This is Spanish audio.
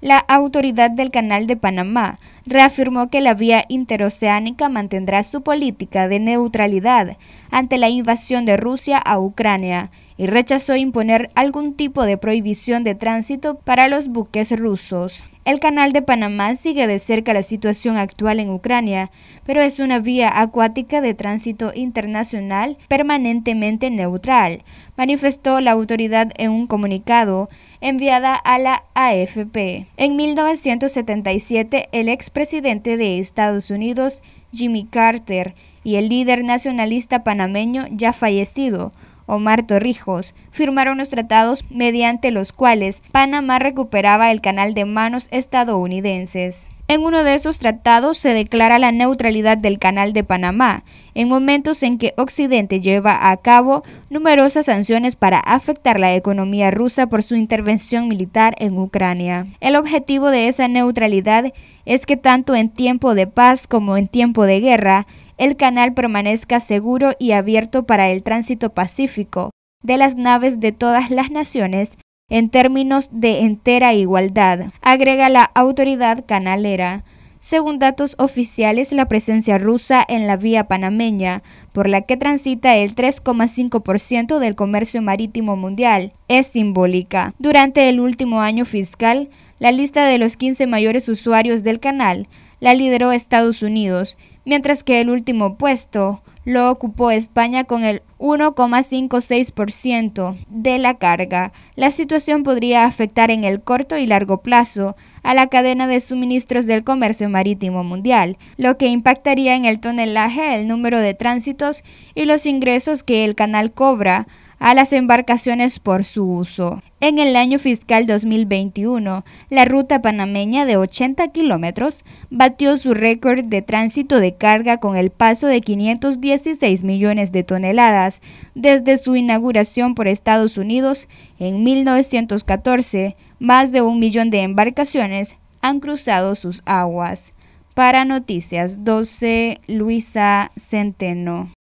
La autoridad del Canal de Panamá reafirmó que la vía interoceánica mantendrá su política de neutralidad ante la invasión de Rusia a Ucrania y rechazó imponer algún tipo de prohibición de tránsito para los buques rusos. El canal de Panamá sigue de cerca la situación actual en Ucrania, pero es una vía acuática de tránsito internacional permanentemente neutral, manifestó la autoridad en un comunicado enviada a la AFP. En 1977, el expresidente de Estados Unidos, Jimmy Carter, y el líder nacionalista panameño ya fallecido, Omar Torrijos, firmaron los tratados mediante los cuales Panamá recuperaba el canal de manos estadounidenses. En uno de esos tratados se declara la neutralidad del Canal de Panamá, en momentos en que Occidente lleva a cabo numerosas sanciones para afectar la economía rusa por su intervención militar en Ucrania. El objetivo de esa neutralidad es que tanto en tiempo de paz como en tiempo de guerra, el canal permanezca seguro y abierto para el tránsito pacífico de las naves de todas las naciones en términos de entera igualdad, agrega la autoridad canalera según datos oficiales, la presencia rusa en la vía panameña, por la que transita el 3,5% del comercio marítimo mundial, es simbólica. Durante el último año fiscal, la lista de los 15 mayores usuarios del canal la lideró Estados Unidos, mientras que el último puesto lo ocupó España con el 1,56% de la carga. La situación podría afectar en el corto y largo plazo a la cadena de suministros del comercio marítimo mundial, lo que impactaría en el tonelaje, el número de tránsitos y los ingresos que el canal cobra a las embarcaciones por su uso. En el año fiscal 2021, la ruta panameña de 80 kilómetros batió su récord de tránsito de carga con el paso de 516 millones de toneladas desde su inauguración por Estados Unidos en 1914. Más de un millón de embarcaciones han cruzado sus aguas. Para Noticias 12, Luisa Centeno.